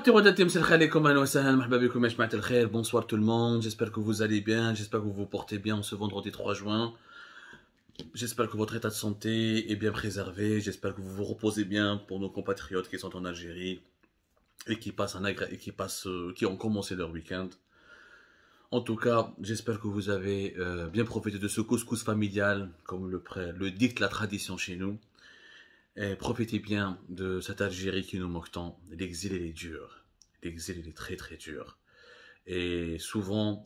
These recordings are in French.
Bonsoir tout le monde, j'espère que vous allez bien, j'espère que vous vous portez bien ce vendredi 3 juin. J'espère que votre état de santé est bien préservé, j'espère que vous vous reposez bien pour nos compatriotes qui sont en Algérie et qui passent un euh, qui ont commencé leur week-end. En tout cas, j'espère que vous avez euh, bien profité de ce couscous familial, comme le, dit le dicte la tradition chez nous. Eh, profitez bien de cette Algérie qui nous manque tant. L'exil, est dur. L'exil, est très très dur. Et souvent,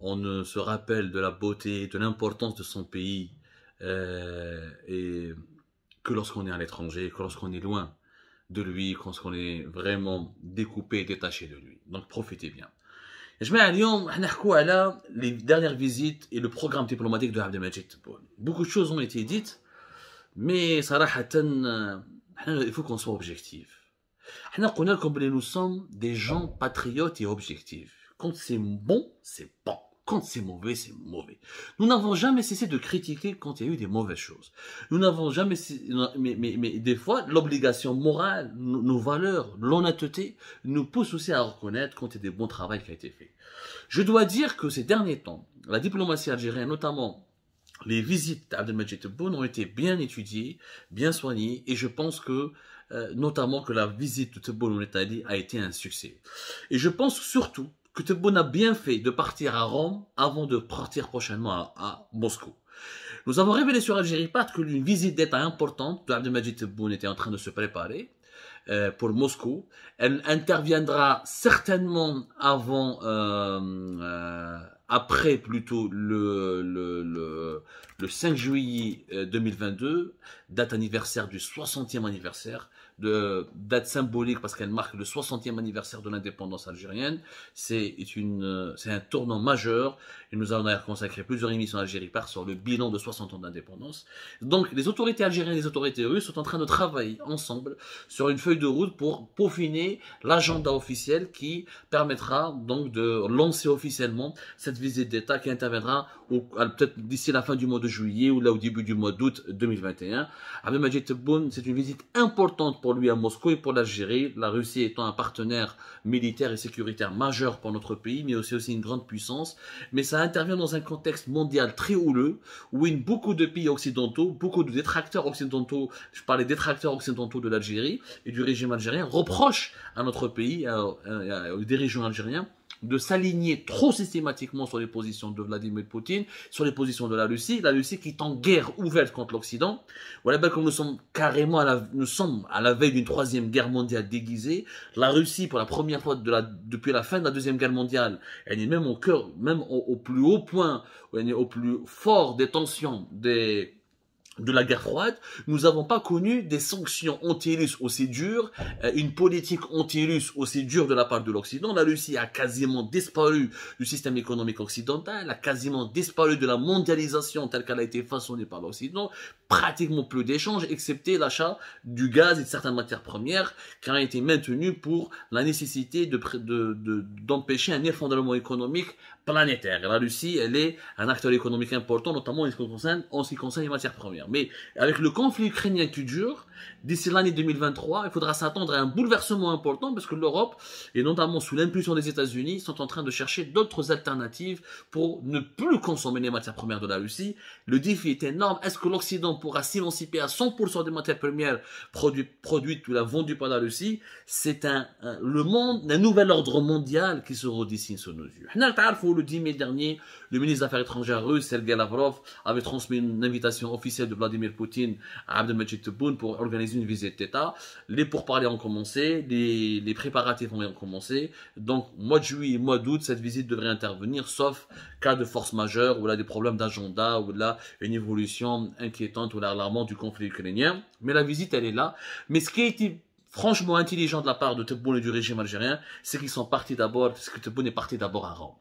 on ne se rappelle de la beauté, de l'importance de son pays, eh, et que lorsqu'on est à l'étranger, que lorsqu'on est loin de lui, lorsqu'on est vraiment découpé, détaché de lui. Donc profitez bien. Je mets à Lyon, les dernières visites et le programme diplomatique de Abdelmajid Beaucoup de choses ont été dites, mais, Sarah حنا euh, il faut qu'on soit objectif nous sommes des gens patriotes et objectifs quand c'est bon c'est bon quand c'est mauvais, c'est mauvais. Nous n'avons jamais cessé de critiquer quand il y a eu des mauvaises choses. Nous n'avons jamais, mais, des fois, l'obligation morale, nos, valeurs, l'honnêteté, nous poussent aussi à reconnaître quand il y a des bons travaux qui ont été faits. Je dois dire que ces derniers temps, la diplomatie algérienne, notamment les visites d'Abdelmajid Tebboune ont été bien étudiées, bien soignées, et je pense que, euh, notamment, que la visite de Tebboune en Italie a été un succès. Et je pense surtout que Tebboune a bien fait de partir à Rome avant de partir prochainement à, Moscou. Nous avons révélé sur Algérie Pat que une visite d'État importante de Tebboune était en train de se préparer euh, pour Moscou. Elle interviendra certainement avant... Euh, après plutôt le, le, 5 juillet 2022, euh, date anniversaire du 60e anniversaire, de, date symbolique parce qu'elle marque le 60e anniversaire de l'indépendance algérienne. C'est euh, un tournant majeur et nous avons d'ailleurs consacrer plusieurs émissions en Algérie par sur le bilan de 60 ans d'indépendance. Donc les autorités algériennes et les autorités russes sont en train de travailler ensemble sur une feuille de route pour peaufiner l'agenda officiel qui permettra donc de lancer officiellement cette visite d'État qui interviendra peut-être d'ici la fin du mois de juillet ou là au début du mois d'août 2021. Majid Tebboune, c'est une visite importante pour lui à Moscou et pour l'Algérie, la Russie étant un partenaire militaire et sécuritaire majeur pour notre pays, mais aussi, aussi une grande puissance. Mais ça intervient dans un contexte mondial très houleux, où beaucoup de pays occidentaux, beaucoup de détracteurs occidentaux, je parle des détracteurs occidentaux de l'Algérie et du régime algérien, reprochent à notre pays, à, à, aux algériens, de s'aligner trop systématiquement sur les positions de Vladimir Poutine, sur les positions de la Russie, la Russie qui est en guerre ouverte contre l'Occident. Voilà bien comme nous sommes carrément à la, nous sommes à la veille d'une troisième guerre mondiale déguisée. La Russie, pour la première fois de la, depuis la fin de la deuxième guerre mondiale, elle est même au cœur, même au, au plus haut point, elle est au plus fort des tensions, des de la guerre froide, nous n'avons pas connu des sanctions anti-russes aussi dures, euh, une politique anti-russe aussi dure de la part de l'Occident. La Russie a quasiment disparu du système économique occidental, a quasiment disparu de la mondialisation telle qu'elle a été façonnée par l'Occident, pratiquement plus d'échanges, excepté l'achat du gaz et de certaines matières premières qui ont été maintenues pour la nécessité d'empêcher de, de, un effondrement économique planétaire. La Russie, elle est un acteur économique important, notamment en ce qui concerne, en ce qui concerne les matières premières. Mais avec le conflit ukrainien qui dure d'ici l'année 2023, il faudra s'attendre à un bouleversement important parce que l'Europe, et notamment sous l'impulsion des États-Unis, sont en train de chercher d'autres alternatives pour ne plus consommer les matières premières de la Russie. Le défi est énorme. Est-ce que l'Occident pourra s'émanciper à 100% des matières premières produites, ou la vendues par la Russie C'est un, le monde, un nouvel ordre mondial qui se redessine sous nos yeux. Le 10 mai dernier, le ministre des Affaires étrangères russe, Sergei Lavrov, avait transmis une invitation officielle de Vladimir Poutine à Abdelmajid Tebboune pour organiser une visite d'État, les pourparlers ont commencé, les, les préparatifs ont commencé. Donc, mois de juillet et mois d'août, cette visite devrait intervenir, sauf cas de force majeure ou là des problèmes d'agenda ou là une évolution inquiétante ou alarmante du conflit ukrainien. Mais la visite, elle est là. Mais ce qui a été franchement intelligent de la part de Tebboune et du régime algérien, c'est qu'ils sont partis d'abord, parce que Tebboune est parti d'abord à Rome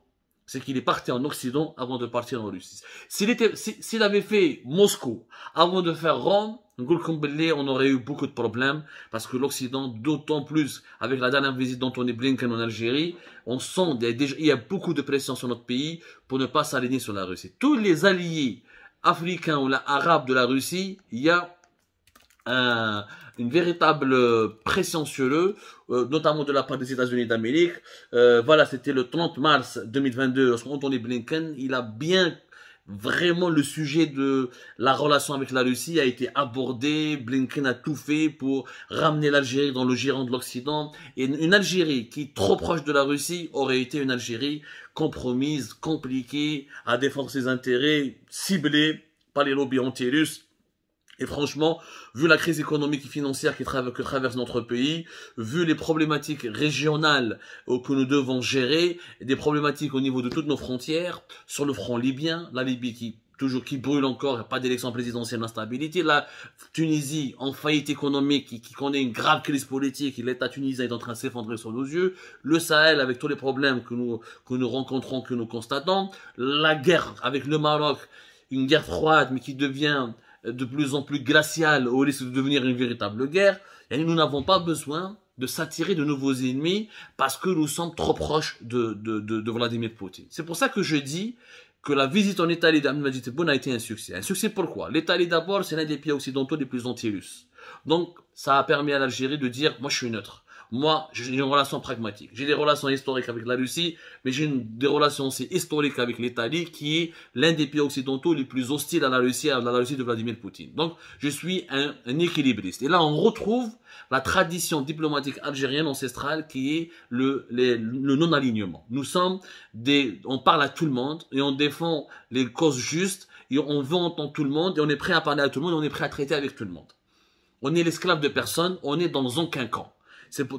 c'est qu'il est parti en Occident avant de partir en Russie. S'il avait fait Moscou avant de faire Rome, on aurait eu beaucoup de problèmes parce que l'Occident, d'autant plus avec la dernière visite d'Anthony Blinken en Algérie, on sent il y a beaucoup de pression sur notre pays pour ne pas s'aligner sur la Russie. Tous les alliés africains ou arabes de la Russie, il y a une véritable pression sur eux, euh, notamment de la part des États-Unis d'Amérique. Euh, voilà, c'était le 30 mars 2022, lorsqu'Antony Blinken, il a bien vraiment le sujet de la relation avec la Russie a été abordé. Blinken a tout fait pour ramener l'Algérie dans le giron de l'Occident. Et une Algérie qui, trop proche de la Russie, aurait été une Algérie compromise, compliquée, à défendre ses intérêts, ciblée par les lobbies anti et franchement, vu la crise économique et financière qui que traverse notre pays, vu les problématiques régionales euh, que nous devons gérer, des problématiques au niveau de toutes nos frontières, sur le front libyen, la Libye qui toujours qui brûle encore, pas d'élection présidentielle, l'instabilité. La Tunisie en faillite économique, qui, connaît une grave crise politique, l'État tunisien est en train de s'effondrer sous nos yeux. Le Sahel avec tous les problèmes que nous, que nous rencontrons, que nous constatons. La guerre avec le Maroc, une guerre froide, mais qui devient de plus en plus glacial au risque de devenir une véritable guerre, et nous n'avons pas besoin de s'attirer de nouveaux ennemis parce que nous sommes trop proches de, de, Vladimir Poutine. C'est pour ça que je dis que la visite en Italie d'Ahmed Bon a été un succès. Un succès pourquoi L'Italie d'abord, c'est l'un des pays occidentaux les plus anti Donc, ça a permis à l'Algérie de dire, moi je suis neutre. Moi, j'ai une relation pragmatique. J'ai des relations historiques avec la Russie, mais j'ai des relations aussi historiques avec l'Italie, qui est l'un des pays occidentaux les plus hostiles à la Russie, à la Russie de Vladimir Poutine. Donc, je suis un, équilibriste. Et là, on retrouve la tradition diplomatique algérienne ancestrale qui est le, le non-alignement. Nous sommes des, on parle à tout le monde et on défend les causes justes et on veut entendre tout le monde et on est prêt à parler à tout le monde, on est prêt à traiter avec tout le monde. On est l'esclave de personne, on est dans aucun camp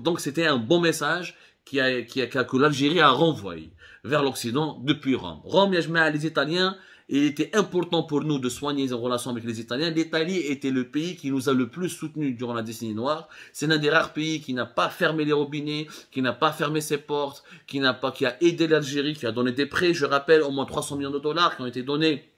donc c'était un bon message qui a, que l'Algérie a renvoyé vers l'Occident depuis Rome. Rome, à les Italiens, il était important pour nous de soigner nos relations avec les Italiens. L'Italie était le pays qui nous a le plus soutenus durant la décennie noire. C'est l'un des rares pays qui n'a pas fermé les robinets, qui n'a pas fermé ses portes, qui n'a pas, qui a aidé l'Algérie, qui a donné des prêts, je rappelle, au moins 300 millions de dollars qui ont été donnés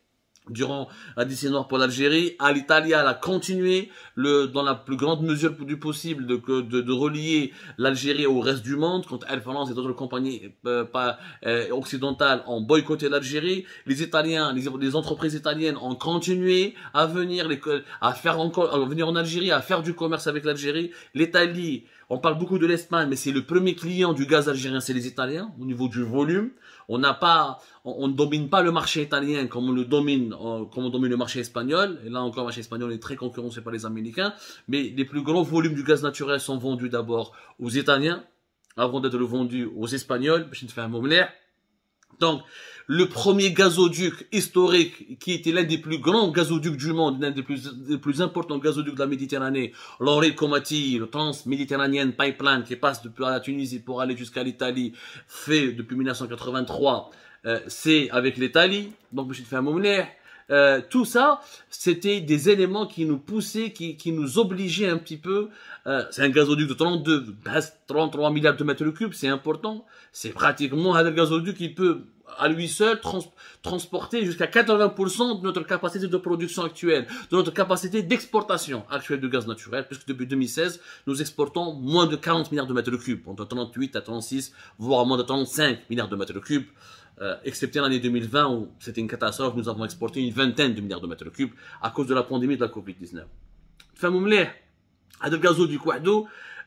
durant la décennie noire pour l'Algérie. À a continué le, dans la plus grande mesure du possible de, de relier l'Algérie au reste du monde, quand Air France et d'autres compagnies euh, pas, euh, occidentales ont boycotté l'Algérie. Les Italiens, les, les, entreprises italiennes ont continué à venir, les, à faire encore, à venir en Algérie, à faire du commerce avec l'Algérie. L'Italie, on parle beaucoup de l'Espagne, mais c'est le premier client du gaz algérien, c'est les Italiens, au niveau du volume. On n'a pas, on, ne domine pas le marché italien comme on le domine, euh, comme on domine le marché espagnol. Et là encore, le marché espagnol est très concurrencé par les Américains. Mais les plus gros volumes du gaz naturel sont vendus d'abord aux Italiens, avant d'être vendus aux Espagnols. Je fais un donc, le premier gazoduc historique, qui était l'un des plus grands gazoducs du monde, l'un des plus, importants gazoducs de la Méditerranée, l'Orel Comati, le trans méditerranéen Pipeline, qui passe depuis la Tunisie pour aller jusqu'à l'Italie, fait depuis 1983, euh, c'est avec l'Italie. Donc, je te fais un moment euh, tout ça, c'était des éléments qui nous poussaient, qui, nous obligeaient un petit peu. Euh, c'est un gazoduc de 32, 33 milliards de mètres cubes, c'est important. C'est pratiquement un gazoduc qui peut à lui seul transporter jusqu'à 80% de notre capacité de production actuelle, de notre capacité d'exportation actuelle de gaz naturel, puisque depuis 2016, nous exportons moins de 40 milliards de mètres cubes, entre 38 à 36, voire moins de 35 milliards de mètres cubes, euh, excepté l'année 2020 où c'était une catastrophe, nous avons exporté une vingtaine de milliards de mètres cubes à cause de la pandémie de la Covid-19. Femme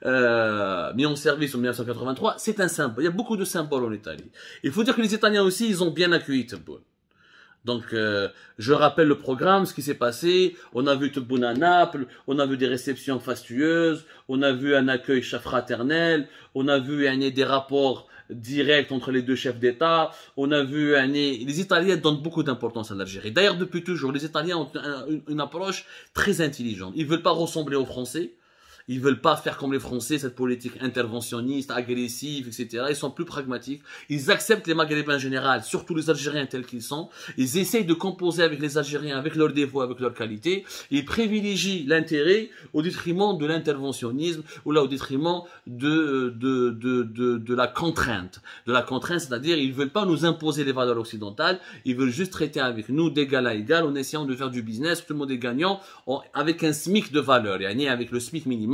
euh, mis en service en 1983, c'est un symbole. Il y a beaucoup de symboles en Italie. Il faut dire que les Italiens aussi, ils ont bien accueilli Tebboune. Donc, euh, je rappelle le programme, ce qui s'est passé. On a vu Tebboune à Naples, on a vu des réceptions fastueuses, on a vu un accueil fraternel, on a vu un, des rapports directs entre les deux chefs d'État, on a vu un... Les Italiens donnent beaucoup d'importance à l'Algérie. D'ailleurs, depuis toujours, les Italiens ont une, approche très intelligente. Ils veulent pas ressembler aux Français, ils veulent pas faire comme les Français, cette politique interventionniste, agressive, etc. Ils sont plus pragmatiques. Ils acceptent les Maghrébins en général, surtout les Algériens tels qu'ils sont. Ils essayent de composer avec les Algériens, avec leurs défauts, avec leurs qualités. Ils privilégient l'intérêt au détriment de l'interventionnisme ou là au détriment de, de, de, de, la contrainte. De la contrainte, c'est-à-dire ils veulent pas nous imposer les valeurs occidentales. Ils veulent juste traiter avec nous d'égal à égal en essayant de faire du business. Tout le monde est gagnant avec un SMIC de valeur, et avec le SMIC minimum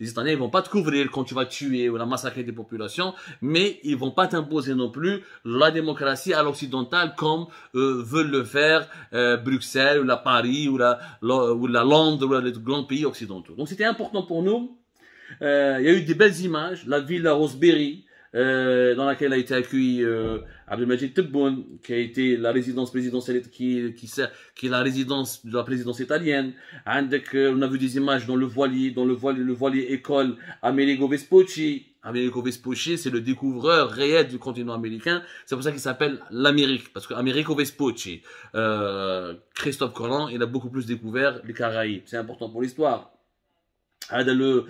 les Italiens, ne vont pas te couvrir quand tu vas tuer ou la massacrer des populations, mais ils vont pas t'imposer non plus la démocratie à l'occidental comme euh, veulent le faire euh, Bruxelles ou la Paris ou la, ou la Londres ou les grands pays occidentaux. Donc c'était important pour nous. Euh, il y a eu des belles images, la ville de Roseberry, euh, dans laquelle a été accueilli euh, Abdelmajid Tebboune, qui a été la résidence présidentielle, qui, qui, qui est la résidence de la présidence italienne. Euh, on a vu des images dans le voilier, dans le voilier, le voilier école Amerigo Vespucci. Américo Vespucci, c'est le découvreur réel du continent américain. C'est pour ça qu'il s'appelle l'Amérique, parce que Amerigo Vespucci, euh, Christophe Colomb, il a beaucoup plus découvert les Caraïbes. C'est important pour l'histoire. Ah, hein, dans le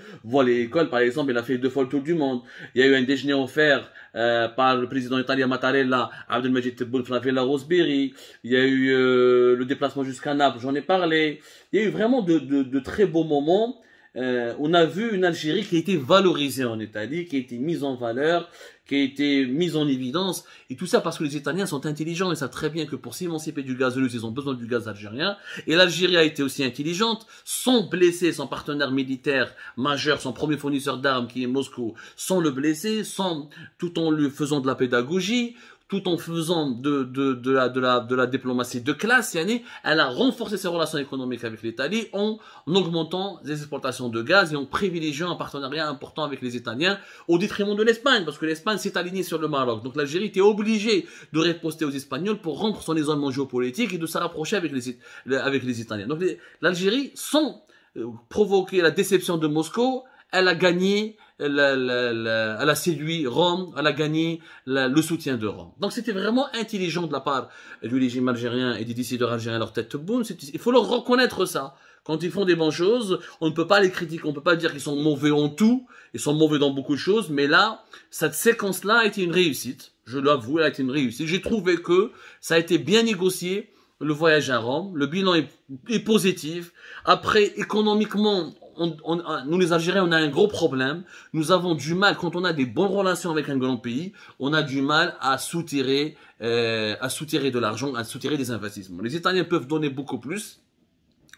à école, par exemple, il a fait deux fois le tour du monde. Il y a eu un déjeuner offert euh, par le président italien Mattarella, Abdelmajid Boulflavella Roseberry. Il y a eu euh, le déplacement jusqu'à Naples, j'en ai parlé. Il y a eu vraiment de, de très beaux moments euh, on a vu une Algérie qui a été valorisée en Italie, qui a été mise en valeur, qui a été mise en évidence, et tout ça parce que les Italiens sont intelligents et savent très bien que pour s'émanciper du gaz russe, ils ont besoin du gaz algérien, et l'Algérie a été aussi intelligente, sans blesser son partenaire militaire majeur, son premier fournisseur d'armes qui est Moscou, sans le blesser, sans, tout en lui faisant de la pédagogie, tout en faisant de, la, diplomatie de classe, elle a renforcé ses relations économiques avec l'Italie en, augmentant les exportations de gaz et en privilégiant un partenariat important avec les Italiens au détriment de l'Espagne, parce que l'Espagne s'est alignée sur le Maroc. Donc l'Algérie était obligée de reposter aux Espagnols pour rompre son isolement géopolitique et de se rapprocher avec les, avec les Italiens. Donc l'Algérie, sans euh, provoquer la déception de Moscou, elle a gagné elle a séduit Rome, elle a gagné le soutien de Rome. Donc c'était vraiment intelligent de la part du régime algérien et des décideurs algériens, leur tête boum. Il faut leur reconnaître ça. Quand ils font des bonnes choses, on ne peut pas les critiquer, on ne peut pas dire qu'ils sont mauvais en tout, ils sont mauvais dans beaucoup de choses, mais là, cette séquence-là a été une réussite. Je l'avoue, elle a été une réussite. J'ai trouvé que ça a été bien négocié, le voyage à Rome. Le bilan est positif. Après, économiquement, nous les Algériens, on a un gros problème. Nous avons du mal, quand on a des bonnes relations avec un grand pays, on a du mal à soutirer, euh, à soutirer de l'argent, à soutirer des investissements. Les Italiens peuvent donner beaucoup plus,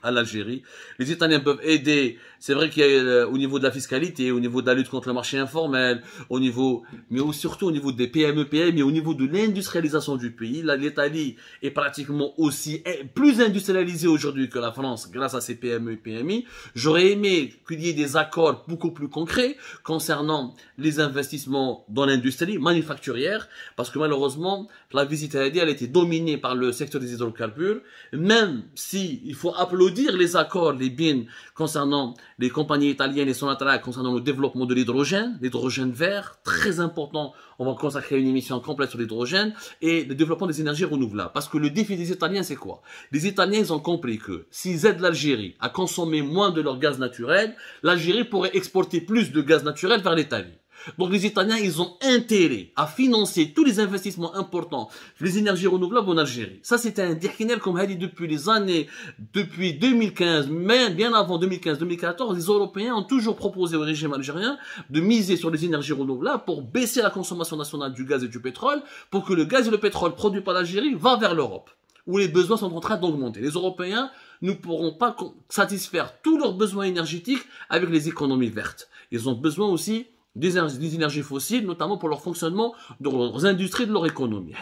à l'Algérie. Les Italiens peuvent aider. C'est vrai qu'il y a euh, au niveau de la fiscalité, au niveau de la lutte contre le marché informel, au niveau, mais surtout au niveau des PME, PME, au niveau de l'industrialisation du pays. L'Italie est pratiquement aussi plus industrialisée aujourd'hui que la France grâce à ses PME, PMI. J'aurais aimé qu'il y ait des accords beaucoup plus concrets concernant les investissements dans l'industrie manufacturière, parce que malheureusement, la visite à elle a été dominée par le secteur des hydrocarbures. Même si il faut applaudir dire les accords, les biens concernant les compagnies italiennes et son intérêt concernant le développement de l'hydrogène, l'hydrogène vert, très important. On va consacrer une émission complète sur l'hydrogène et le développement des énergies renouvelables. Parce que le défi des Italiens, c'est quoi Les Italiens, ils ont compris que s'ils aident l'Algérie à consommer moins de leur gaz naturel, l'Algérie pourrait exporter plus de gaz naturel vers l'Italie. Donc les Italiens, ils ont intérêt à financer tous les investissements importants, les énergies renouvelables en Algérie. Ça, c'était un dirkinel comme elle dit depuis les années, depuis 2015, mais bien avant 2015-2014, les Européens ont toujours proposé au régime algérien de miser sur les énergies renouvelables pour baisser la consommation nationale du gaz et du pétrole, pour que le gaz et le pétrole produits par l'Algérie va vers l'Europe, où les besoins sont en train d'augmenter. Les Européens ne pourront pas satisfaire tous leurs besoins énergétiques avec les économies vertes. Ils ont besoin aussi des, énergies fossiles, notamment pour leur fonctionnement dans leurs industries, de leur économie.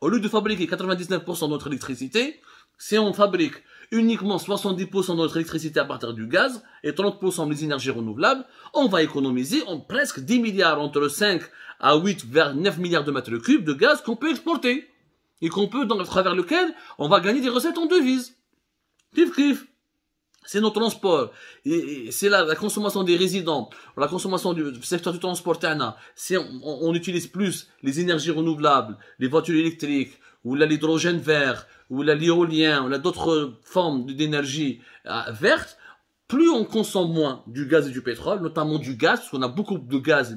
Au lieu de fabriquer 99% de notre électricité, si on fabrique uniquement 70% de notre électricité à partir du gaz et 30% des énergies renouvelables, on va économiser en presque 10 milliards, entre 5 à 8 vers 9 milliards de mètres cubes de gaz qu'on peut exporter et qu'on peut, dans, à travers lequel on va gagner des recettes en devises. Kif kif c'est nos transports, et, c'est la, consommation des résidents, la consommation du, secteur du transport, si on, utilise plus les énergies renouvelables, les voitures électriques, ou l'hydrogène vert, ou l'éolien, ou d'autres formes d'énergie euh, verte, plus on consomme moins du gaz et du pétrole, notamment du gaz, parce qu'on a beaucoup de gaz,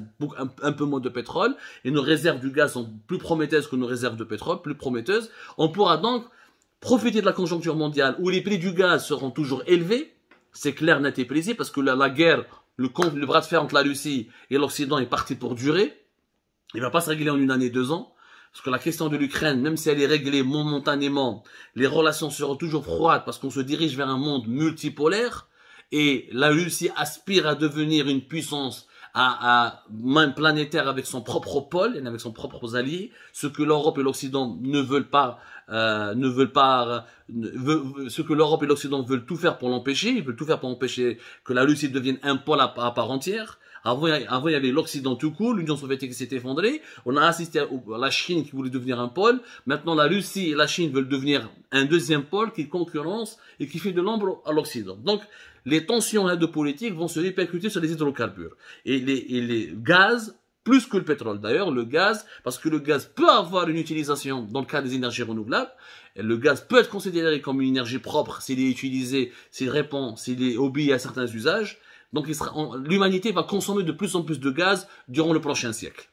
un, peu moins de pétrole, et nos réserves du gaz sont plus prometteuses que nos réserves de pétrole, plus prometteuses, on pourra donc profiter de la conjoncture mondiale où les prix du gaz seront toujours élevés, c'est clair, net et plaisir parce que la, guerre, le, le, bras de fer entre la Russie et l'Occident est parti pour durer. Il ne va pas se régler en une année, deux ans. Parce que la question de l'Ukraine, même si elle est réglée momentanément, les relations seront toujours froides parce qu'on se dirige vers un monde multipolaire. Et la Russie aspire à devenir une puissance à, à, même planétaire avec son propre pôle et avec son propre allié, ce que l'Europe et l'Occident ne veulent pas, euh, ne veulent pas, euh, ce que l'Europe et l'Occident veulent tout faire pour l'empêcher, ils veulent tout faire pour empêcher que la Russie devienne un pôle à part entière, avant, il y avait l'Occident tout court, l'Union soviétique s'est effondrée. On a assisté à la Chine qui voulait devenir un pôle. Maintenant, la Russie et la Chine veulent devenir un deuxième pôle qui concurrence et qui fait de l'ombre à l'Occident. Donc, les tensions hein, politique vont se répercuter sur les hydrocarbures et les, les gaz plus que le pétrole d'ailleurs, le gaz, parce que le gaz peut avoir une utilisation dans le cas des énergies renouvelables. Le gaz peut être considéré comme une énergie propre s'il est utilisé, s'il répond, s'il est obéi à certains usages. Donc l'humanité va consommer de plus en plus de gaz durant le prochain siècle.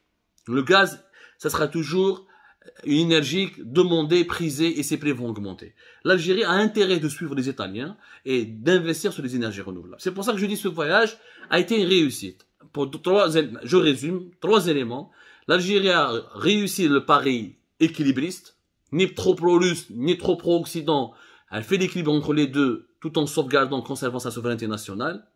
Le gaz, ça sera toujours euh, une énergie demandée, prisée et ses prix vont augmenter. L'Algérie a intérêt de suivre les Italiens et d'investir sur les énergies renouvelables. C'est pour ça que je dis que ce voyage a été une réussite. je résume, trois éléments. L'Algérie a réussi le pari équilibriste, ni trop pro-russe, ni trop pro-occident. Elle fait l'équilibre entre les deux tout en sauvegardant, conservant sa souveraineté nationale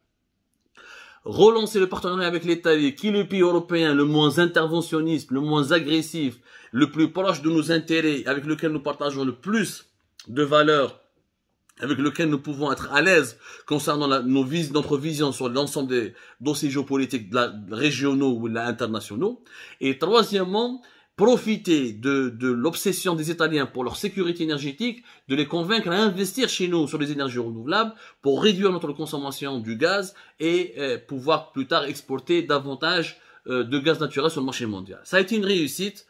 relancer le partenariat avec l'Italie, qui est le pays européen le moins interventionniste, le moins agressif, le plus proche de nos intérêts, avec lequel nous partageons le plus de valeurs, avec lequel nous pouvons être à l'aise concernant nos notre vision sur l'ensemble des dossiers géopolitiques régionaux ou internationaux. Et troisièmement, profiter de, l'obsession des Italiens pour leur sécurité énergétique, de les convaincre à investir chez nous sur les énergies renouvelables pour réduire notre consommation du gaz et euh, pouvoir plus tard exporter davantage euh, de gaz naturel sur le marché mondial. Ça a été une réussite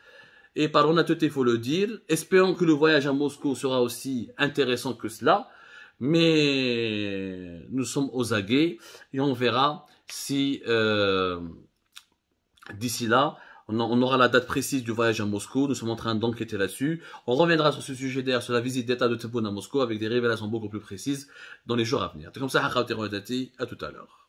et par honnêteté, il faut le dire. Espérons que le voyage à Moscou sera aussi intéressant que cela. Mais nous sommes aux aguets et on verra si euh, d'ici là, on, aura la date précise du voyage à Moscou, nous sommes en train d'enquêter là-dessus. On reviendra sur ce sujet d'ailleurs, sur la visite d'État de Taboune à Moscou, avec des révélations beaucoup plus précises dans les jours à venir. C'est comme ça, à tout à l'heure.